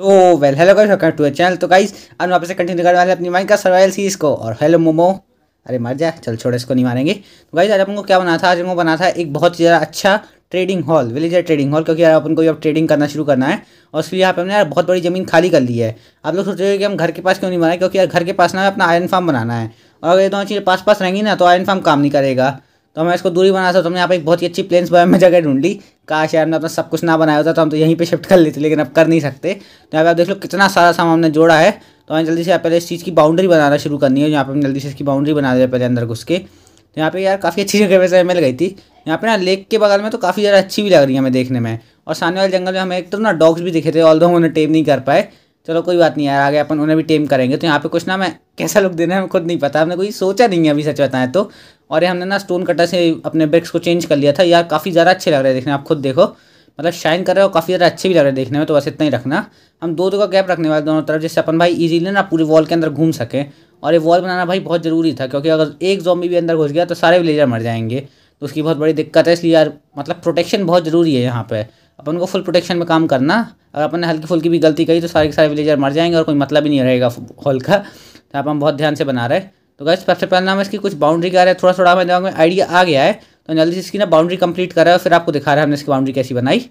so well hello guys welcome to channel तो guys आज वापस से कंटिन्यू करने वाले अपनी माइंड का सर्वाइवल सीरीज को और हेलो मोमो अरे मर जाए चल छोड़ो इसको नहीं मारेंगे तो गाइस आज अपन को क्या बना था आज हमको बना था एक बहुत ही ज़्यादा अच्छा trading hall villager trading hall क्योंकि यार अपन को अब ट्रेडिंग करना शुरू करना है और उसके लिए यहाँ पर हमने यार बहुत बड़ी ज़मीन खाली कर ली है आप लोग सोच रहे हो कि हम घर के पास क्यों नहीं बनाए क्योंकि यार घर के पास ना अपना आयरन फार्म बनाना है और अगर ये दोनों चीज़ें पास पास रहेंगी ना तो आयरन फार्म काम नहीं करेगा तो मैं इसको दूरी बना सकता तो हमने यहाँ पर एक बहुत ही अच्छी प्लेन्स बायो में जगह ढूंढ ली काश यार हमने अपना सब कुछ ना बनाया होता तो हम तो यहीं पे शिफ्ट कर लेते लेकिन अब कर नहीं सकते तो यहाँ पे आप देख लो कितना सारा सामान हमने जोड़ा है तो हमें जल्दी से यहाँ पहले इस चीज़ की बाउंड्री बनाना शुरू करनी है यहाँ पे हम जल्दी से इसकी बाउंड्री बना दे पहले अंदर घुस के तो यहाँ पे यार काफ़ी अच्छी जगह वैसे मिल गई थी यहाँ पे ना लेक के बगल में तो काफ़ी ज़्यादा अच्छी भी लग रही है हमें देखने में और सामने वाले जंगल में हमें एक तो ना डॉग्स भी दिखे थे ऑल दो हम उन्हें टेप नहीं कर पाए चलो कोई बात नहीं यार आगे अपन उन्हें भी टेम करेंगे तो यहाँ पे कुछ ना मैं कैसा लुक देना है मैं खुद नहीं पता हमने कोई सोचा नहीं है अभी सच बताएं तो और ये हमने ना स्टोन कटर से अपने ब्रिक्स को चेंज कर लिया था यार काफ़ी ज़्यादा अच्छे लग रहे हैं देखने आप खुद देखो मतलब शाइन कर रहे हो काफ़ी ज़्यादा अच्छे भी लग रहे हैं देखने में तो बस इतना ही रखना हम दो दो का गैप रखने वाले दोनों तरफ जिससे अपन भाई ईजिली ना पूरे वॉल के अंदर घूम सकें और ये वॉल बनाना भाई बहुत ज़रूरी था क्योंकि अगर एक जॉम्बी भी अंदर घुस गया तो सारे विलेजर मर जाएंगे तो उसकी बहुत बड़ी दिक्कत है इसलिए यार मतलब प्रोटेक्शन बहुत ज़रूरी है यहाँ पर अपन को फुल प्रोटेक्शन में काम करना अगर अपन ने हल्की फुल्की भी गलती कही तो सारे के सारे विलेजर मर जाएंगे और कोई मतलब ही नहीं रहेगा हॉल का तो आप हम बहुत ध्यान से बना रहे तो गैस सबसे पहले नाम इसकी कुछ बाउंड्री का रहा है थोड़ा थोड़ा हमें दिमाग में आइडिया आ गया है तो जल्दी से इसकी ना बाउंड्री कंप्लीट कर रहा है फिर आपको दिखा रहा है हमने इसकी बाउंड्री कैसी बनाई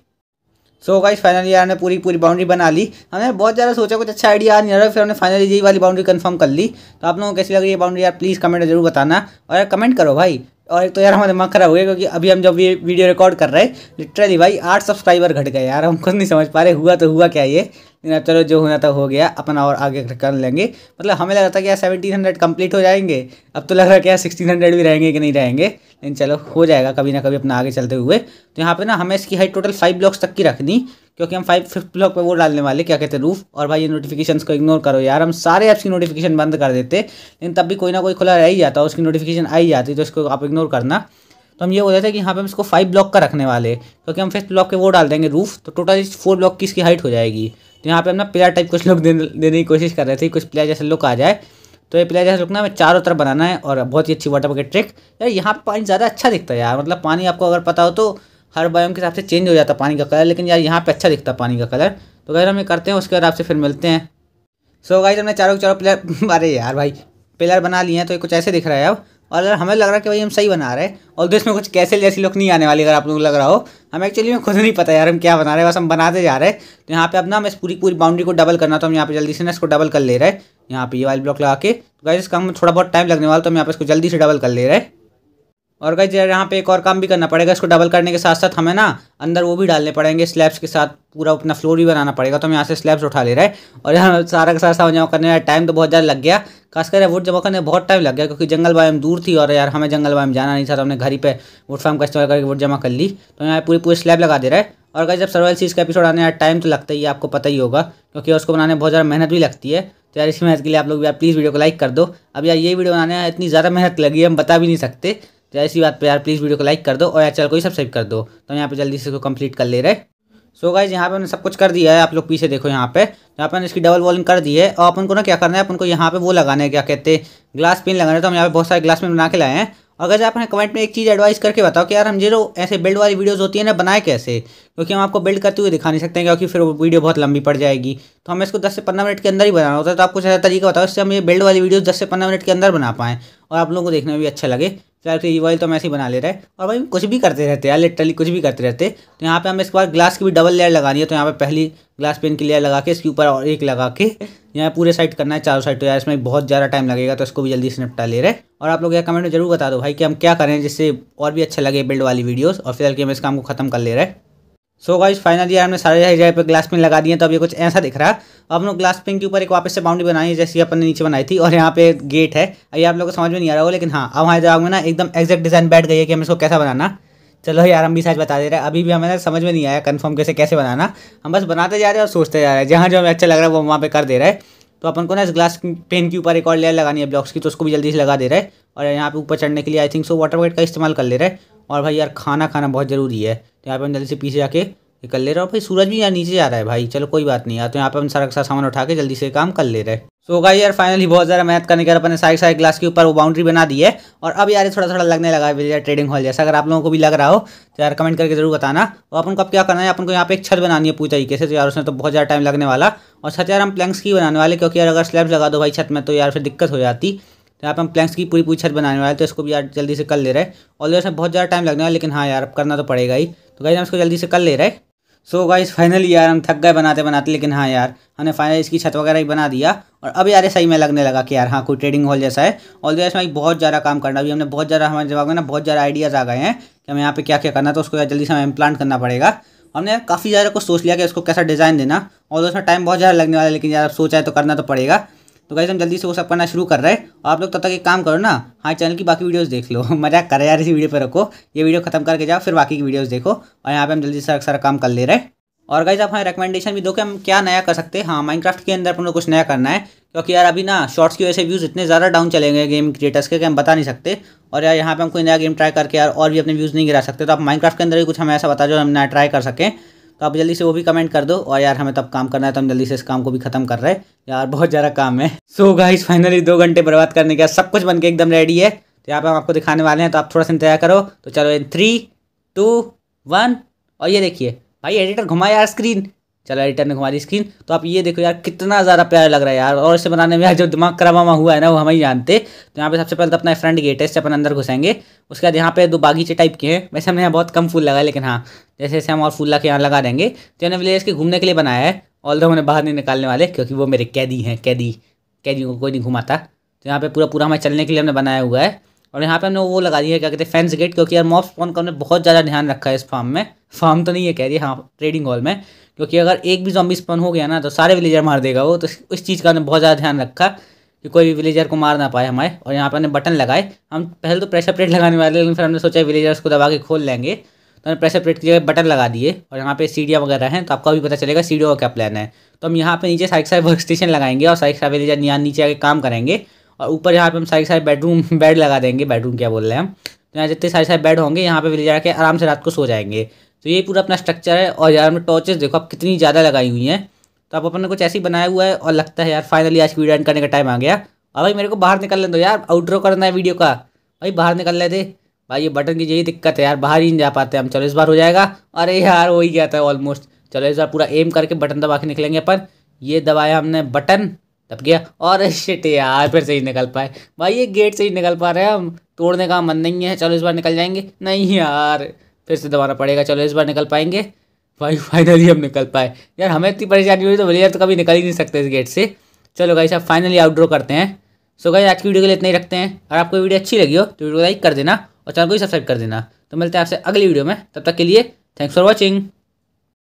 सो गाइस फाइनली यार ने पूरी पूरी बाउंड्री बना ली हमने बहुत ज़्यादा सोचा कुछ अच्छा आइडिया नहीं आ रहा फिर हमने फाइनली यही वाली बाउंड्री कंफर्म कर ली तो आप लोगों को कैसी लग रही है बाउंड्री यार प्लीज़ कमेंट जरूर बताना और यार कमेंट करो भाई और एक तो यार हमारे दिमाग खराब हो गया क्योंकि अभी हम जब ये वीडियो रिकॉर्ड कर रहे हैं लिटरली भाई आठ सब्सक्राइबर घट गए यार हम खुद नहीं समझ पा रहे हुआ तो हुआ क्या ये लेकिन चलो जो होना था हो गया अपन और आगे कर लेंगे मतलब हमें लग रहा था कि यार सेवनटीन हंड्रेड कम्प्लीट हो जाएंगे अब तो लग रहा है कि यार सिक्सटीन हंड्रेड भी रहेंगे कि नहीं रहेंगे लेकिन चलो हो जाएगा कभी ना कभी अपना आगे चलते हुए तो यहाँ पे ना हमें इसकी हाइट टोटल फाइव ब्लॉक्स तक की रखनी क्योंकि हम फाइव फिफ्थ ब्लॉक पर वो डालने वाले क्या कहते हैं रूफ और भाई ये नोटिफिकेशन को इग्नोर करो यार हम सारे ऐप्स की नोटिफिकेशन बंद कर देते लेकिन तब भी कोई ना कोई खुला रह ही जाता उसकी नोटिफिकेशन आई जाती तो इसको आप इग्नोर करना तो हम ये बोल रहे थे कि यहाँ पे हम इसको फाइव ब्लॉक का रखने वाले क्योंकि हम फिफ्थ ब्लॉक के वो डाल देंगे रूफ तो टोटल फोर ब्लॉक की इसकी हाइट हो जाएगी तो यहाँ पे अपना प्लेयर टाइप कुछ लोग देने देने की कोशिश कर रहे थे कुछ प्लेयर जैसे लुक आ जाए तो ये प्लेयर जैसे लुक ना हमें चारों तरफ बनाना है और बहुत ही अच्छी वाटर बकेट ट्रिक यार यहाँ पर पानी ज़्यादा अच्छा दिखता है यार मतलब पानी आपको अगर पता हो तो हर बायोम के हिसाब से चेंज हो जाता है पानी का कलर लेकिन यार यहाँ पर अच्छा दिखता है पानी का कलर तो अगर हम ये करते हैं उसके बाद आपसे फिर मिलते हैं सो गाइज हमने चारों चारों प्लेयर अरे यार भाई प्लेयर बना लिए हैं तो ये कुछ ऐसे दिख रहा है अब और अगर हमें लग रहा है कि भाई हम सही बना रहे हैं और इसमें कुछ कैसे जैसी लुक नहीं आने वाली अगर आप लोग लग रहा हो हमें एक्चुअली में खुद नहीं पता यार हम क्या बना रहे हैं बस हम बनाते जा रहे हैं तो यहाँ पे अपना हम इस पूरी पूरी बाउंड्री को डबल करना तो हम यहाँ पे जल्दी से ना इसको डबल कर ले रहे हैं यहाँ पे ये वाइल ब्लॉक लगा के तो गाइस इसका हम थोड़ा बहुत टाइम लगने वाला तो हम यहाँ पे इसको जल्दी से डबल कर ले रहे हैं और गाइज यार यहाँ पे एक और काम भी करना पड़ेगा इसको डबल करने के साथ साथ हमें ना अंदर वो भी डालने पड़ेंगे स्लैब्स के साथ पूरा अपना फ्लोर भी बनाना पड़ेगा तो हम यहाँ से स्लैब्स उठा ले रहे हैं और यहाँ सारा का सारा सामान जमा करने में टाइम तो बहुत ज़्यादा लग गया खासकर वोट जमा करने में बहुत टाइम लग गया क्योंकि जंगल वायम दूर थी और यार हमें जंगल वायम जाना नहीं था तो हमने घर ही पर वोट फार्म का इस्तेमाल करके वोट जमा कर ली तो यहाँ पूरी पूरी स्लैब लगा दे रहा है और गाइज जब सर्वाइल सीज का एपिसोड आने यार टाइम तो लगता ही है आपको पता ही होगा क्योंकि उसको बनाने में बहुत ज़्यादा मेहनत भी लगती है तो यार इस मेहनत के लिए आप लोग यार प्लीज़ वीडियो को लाइक कर दो अब यार ये वीडियो बनाने इतनी ज़्यादा मेहनत लगी हम बता भी नहीं सकते तो ऐसी बात पर यार प्लीज़ वीडियो को लाइक कर दो और यार चैनल को ही सब्सक्राइब कर दो तो यहाँ पे जल्दी से इसको कंप्लीट कर ले रहे सो गाइज यहाँ पे हमने सब कुछ कर दिया है आप लोग पीछे देखो यहाँ पे यहाँ पे इसकी डबल वॉलिंग कर दी है और अपन को ना क्या करना है अपन को यहाँ पे वो लगाना है क्या कहते हैं ग्लास पिन लगाना है तो हम यहाँ पे बहुत सारे ग्लास पिन बना के लाए हैं और अगर आप कमेंट में एक चीज़ एडवाइस करके बताओ कि यार हम जो ऐसे बिल्ड वाली वीडियोज़ होती है ना बनाए कैसे क्योंकि हम आपको बिल्ड करते हुए दिखा नहीं सकते हैं क्योंकि फिर वो वीडियो बहुत लंबी पड़ जाएगी तो हमें इसको दस से पंद्रह मिनट के अंदर ही बनाना होता है तो आप कुछ ऐसा तरीका बताओ इससे हम ये बिल्ड वाली वीडियो दस से पंद्रह मिनट के अंदर बना पाएँ और आप लोगों को देखने में भी अच्छा लगे चार ठीक वही तो हम ऐसे ही बना ले रहे हैं और भाई कुछ भी करते रहते यार लिटरली कुछ भी करते रहते तो यहाँ पे हमें इसके बाद ग्लास की भी डबल लेयर लगानी है तो यहाँ पे पहली ग्लास पेन की लेयर लगा के इसके ऊपर और एक लगा के यहाँ पूरे साइड करना है चारों साइड तो यार इसमें बहुत ज़्यादा टाइम लगेगा तो इसको भी जल्दी से निपटा ले रहे हैं और आप लोग यार कमेंट में जरूर बता दो भाई कि हम क्या करें जिससे और भी अच्छा लगे बिल्ड वाली वीडियोज़ और फिलहाल के हम इस काम को खत्म कर ले रहे हैं सो गाइज फाइनली हमने सारे जगह पे ग्लास पिन लगा दिए तो अब ये कुछ ऐसा दिख रहा है अब लोग ग्लास पिन के ऊपर एक वापस से बाउंड्री बनाई है जैसे अपन ने नीचे बनाई थी और यहाँ पे गेट है ये आप लोगों को समझ में नहीं आ रहा हो लेकिन हाँ अब हमारे दिमाग में ना एकदम एक्जैक्ट डिजाइन बैठ गई है कि हम इसको कैसा बनाना चलो यार हम भी साइज बता दे रहे हैं अभी भी हमें समझ में नहीं आया कन्फर्म कैसे कैसे बनाना हम बस बनाते जा रहे हैं और सोचते जा रहे हैं जहाँ जो हमें अच्छा लग रहा है वो वहाँ पे कर दे रहे तो अपन को ना इस ग्लास पेन के ऊपर एक और लेयर लगानी है ब्लॉक्स की तो उसको भी जल्दी से लगा दे रहे हैं और यहाँ पे ऊपर चढ़ने के लिए I think so water wait का इस्तेमाल कर ले रहे हैं और भाई यार खाना खाना बहुत ज़रूरी है तो यहाँ पर हम जल्दी से पीछे जाके निकल कर ले रहा हूँ भाई सूरज भी यार नीचे जा रहा है भाई चलो कोई बात नहीं यार तो यहाँ पर हम सारा सारा सामान उठा के जल्दी से काम कर ले रहे हैं सो गाई यार फाइनली बहुत ज़्यादा मेहनत करने के बाद अपने साइड साइड ग्लास के ऊपर वो बाउंड्री बना दी है और अब यार थोड़ा थोड़ा लगने लगा है ट्रेडिंग हॉल जैसा अगर आप लोगों को भी लग रहा हो तो यार कमेंट करके जरूर बताना और तो अपन को अब क्या करना है अपन को यहाँ पे एक छत बनानी है पूरी तरीके से तो यार उसमें तो बहुत ज़्यादा टाइम लगने वाला और छत यार हम प्लैंक्स की बनाने वाले क्योंकि यार अगर स्लैब्स लगा दो भाई छत में तो यार फिर दिक्कत हो जाती तो यहाँ पे हम प्लैंक्स की पूरी पूरी छत बनाने वाले तो इसको भी यार जल्दी से कर ले रहे और ऑलरेडी इसमें बहुत ज़्यादा टाइम लगने वाला लेकिन हाँ यार अब करना तो पड़ेगा ही तो गाइज हम इसको जल्दी से कर ले रहे सो so गाइज फाइनली यार हम थक गए बनाते बनाते लेकिन हाँ यार हमने फाइनली इसकी छत वगैरह ही बना दिया और अब यार सही में लगने लगा कि यार हाँ कोई ट्रेडिंग हॉल जैसा है और जो इसमें बहुत ज़्यादा काम करना अभी हमने बहुत ज़्यादा हमारे दिमाग में ना बहुत ज़्यादा आइडियाज़ आ गए हैं कि हमें यहाँ पे क्या क्या करना तो उसको यार जल्दी से हमें इम्प्लांट करना पड़ेगा हमने काफ़ी ज़्यादा कुछ सोच लिया कि उसको कैसा डिज़ाइन देना और उसमें टाइम बहुत ज़्यादा लगने वाला है लेकिन यार सोचा है तो करना तो पड़ेगा तो गाइज हम जल्दी से वो सब करना शुरू कर रहे हैं और आप लोग तब तो तक एक काम करो ना हाँ चैनल की बाकी वीडियोस देख लो मजाक कर यार इसी वीडियो पर रखो ये वीडियो खत्म करके जाओ फिर बाकी की वीडियोस देखो और यहाँ पे हम जल्दी से सारा काम कर ले रहे हैं और गाइज आप हमें रिकमेंडेशन भी दो कि हम क्या नया कर सकते हैं हाँ माइनक्राफ्ट के अंदर अपन कुछ नया करना है क्योंकि यार अभी ना शॉर्ट्स की वजह से व्यूज़ इतने ज़्यादा डाउन चले गए गेम क्रिएटर्स के कि हम बता नहीं सकते और यार यहाँ पे हम कोई नया गेम ट्राई करके यार और भी अपने व्यूज़ नहीं गिरा सकते तो आप माइनक्राफ्ट के अंदर भी कुछ हमें ऐसा बता जो हम नया ट्राई कर सकें तो आप जल्दी से वो भी कमेंट कर दो और यार हमें तब तो काम करना है तो हम जल्दी से इस काम को भी खत्म कर रहे हैं यार बहुत ज़्यादा काम है सो गाइस फाइनली दो घंटे बर्बाद करने के सब कुछ बन के एकदम रेडी है तो यहाँ पर हम आपको दिखाने वाले हैं तो आप थोड़ा सा इंतजार करो तो चलो थ्री टू वन और ये देखिए भाई एडिटर घुमाए यार स्क्रीन चला रिटर्न में हमारी स्क्रीन तो आप ये देखो यार कितना ज़्यादा प्यार लग रहा है यार और इसे बनाने में यार जो दिमाग खराब हुआ है ना वो हम ही जानते तो यहाँ पे सबसे पहले तो अपना फ्रंट गेट है इससे अपन अंदर घुसेंगे उसके बाद यहाँ पे दो बागीचे टाइप के हैं वैसे हमने यहाँ बहुत कम फूल लगाए लेकिन हाँ जैसे जैसे हम और फूल ला के यहाँ लगा देंगे तो इन्होंने विलेज के घूमने के लिए बनाया है ऑल दो हमें बाहर नहीं निकालने वाले क्योंकि वो मेरे कैदी हैं कैदी कैदियों को कोई नहीं घुमाता तो यहाँ पर पूरा पूरा हमें चलने के लिए हमने बनाया हुआ है और यहाँ पे हमने वो लगा दिया है क्या कहते हैं फैंस गेट क्योंकि यार मॉब स्पॉन का हमने बहुत ज़्यादा ध्यान रखा है इस फार्म में फार्म तो नहीं है कह रही हाँ ट्रेडिंग हॉल में क्योंकि अगर एक भी जॉम्बी स्पॉन हो गया ना तो सारे विलेजर मार देगा वो तो इस चीज़ का हमने बहुत ज़्यादा ध्यान रखा कि कोई भी विलेजर को मार ना पाए हमारे और यहाँ पर हमने बटन लगाए हम पहले तो प्रेशर प्लेट लगाने वाले लेकिन फिर हमने सोचा विलेजर्स को दबा के खोल लेंगे तो हमने प्रेशर प्लेट की जगह बटन लगा दिए और यहाँ पे सीढ़ियाँ वगैरह हैं तो आपको अभी पता चलेगा सीढ़ियों का क्या प्लान है तो हम यहाँ पे नीचे साइक साइड वर्क स्टेशन लगाएंगे और साइक साइड विलेजर यहाँ नीचे आगे काम करेंगे और ऊपर यहाँ पे हम सारे सारे बेडरूम बेड लगा देंगे बेडरूम क्या बोल रहे हैं हम तो यहाँ जितने सारे सारे बेड होंगे यहाँ पे ले जाके आराम से रात को सो जाएंगे तो ये पूरा अपना स्ट्रक्चर है और यार हमने टॉर्चेस देखो आप कितनी ज़्यादा लगाई हुई हैं तो आप अपने कुछ ऐसे ही बनाया हुआ है और लगता है यार फाइनली आज वीडियो एंड करने का टाइम आ गया और भाई मेरे को बाहर निकलने दो यार आउटड्रो करना है वीडियो का भाई बाहर निकल लेते भाई ये बटन की यही दिक्कत है यार बाहर ही नहीं जा पाते हम चलो इस बार हो जाएगा अरे यार वही गया था ऑलमोस्ट चलो इस बार पूरा एम करके बटन दबा के निकलेंगे अपन ये दबाया हमने बटन दब गया और शिट यार फिर सही निकल पाए भाई ये गेट से ही निकल पा रहे हैं हम तोड़ने का मन नहीं है चलो इस बार निकल जाएंगे नहीं यार फिर से दोबारा पड़ेगा चलो इस बार निकल पाएंगे भाई फाइनली हम निकल पाए यार हमें इतनी परेशानी हुई तो भले तो कभी निकल ही नहीं सकते इस गेट से चलो भाई साहब फाइनली आउटड्रो करते हैं सो गई आज की वीडियो के लिए इतना ही रखते हैं अगर आपको वीडियो अच्छी लगी हो तो वीडियो को लाइक कर देना और चैनल को सब्सक्राइब कर देना तो मिलते हैं आपसे अगली वीडियो में तब तक के लिए थैंक्स फॉर वॉचिंग